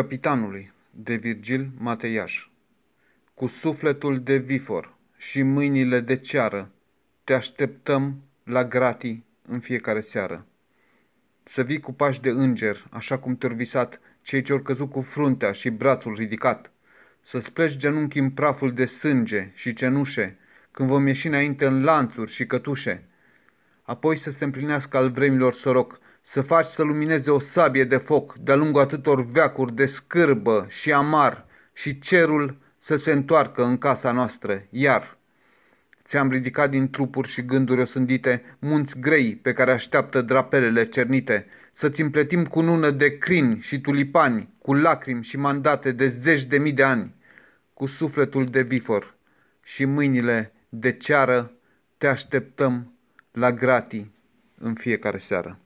Capitanului de Virgil Mateiaș Cu sufletul de vifor și mâinile de ceară te așteptăm la gratii în fiecare seară. Să vii cu pași de înger, așa cum te visat cei ce-au căzut cu fruntea și brațul ridicat. Să spleci genunchi în praful de sânge și cenușe, când vom ieși înainte în lanțuri și cătușe. Apoi să se împlinească al vremilor soroc, să faci să lumineze o sabie de foc de-a lungul atâtor veacuri de scârbă și amar și cerul să se întoarcă în casa noastră, iar ți-am ridicat din trupuri și gânduri osândite munți grei pe care așteaptă drapelele cernite, să-ți împletim cu nună de crini și tulipani, cu lacrimi și mandate de zeci de mii de ani, cu sufletul de vifor și mâinile de ceară te așteptăm la gratii în fiecare seară.